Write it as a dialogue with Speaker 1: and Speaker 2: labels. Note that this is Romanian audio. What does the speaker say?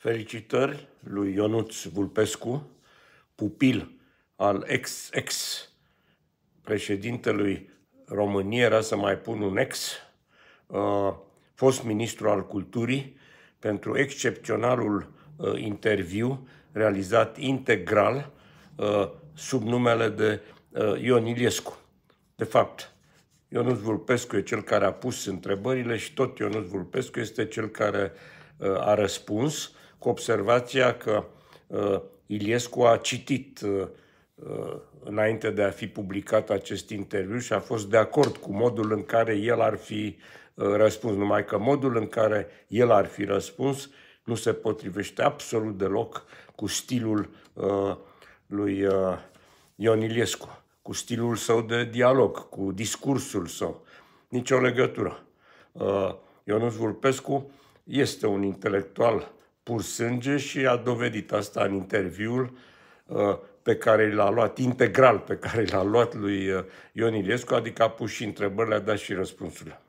Speaker 1: Felicitări lui Ionuț Vulpescu, pupil al ex-ex președintelui României, era să mai pun un ex, uh, fost ministru al culturii, pentru excepționalul uh, interviu realizat integral uh, sub numele de Ion Iliescu. De fapt, Ionuț Vulpescu e cel care a pus întrebările și tot Ionuț Vulpescu este cel care a răspuns cu observația că uh, Iliescu a citit uh, uh, înainte de a fi publicat acest interviu și a fost de acord cu modul în care el ar fi uh, răspuns, numai că modul în care el ar fi răspuns nu se potrivește absolut deloc cu stilul uh, lui uh, Ion Iliescu, cu stilul său de dialog, cu discursul său. Nici o legătură. Uh, Ionuț Vulpescu este un intelectual pur sânge și a dovedit asta în interviul uh, pe care l-a luat, integral pe care l-a luat lui uh, Ion Iliescu, adică a pus și întrebările, a dat și răspunsurile.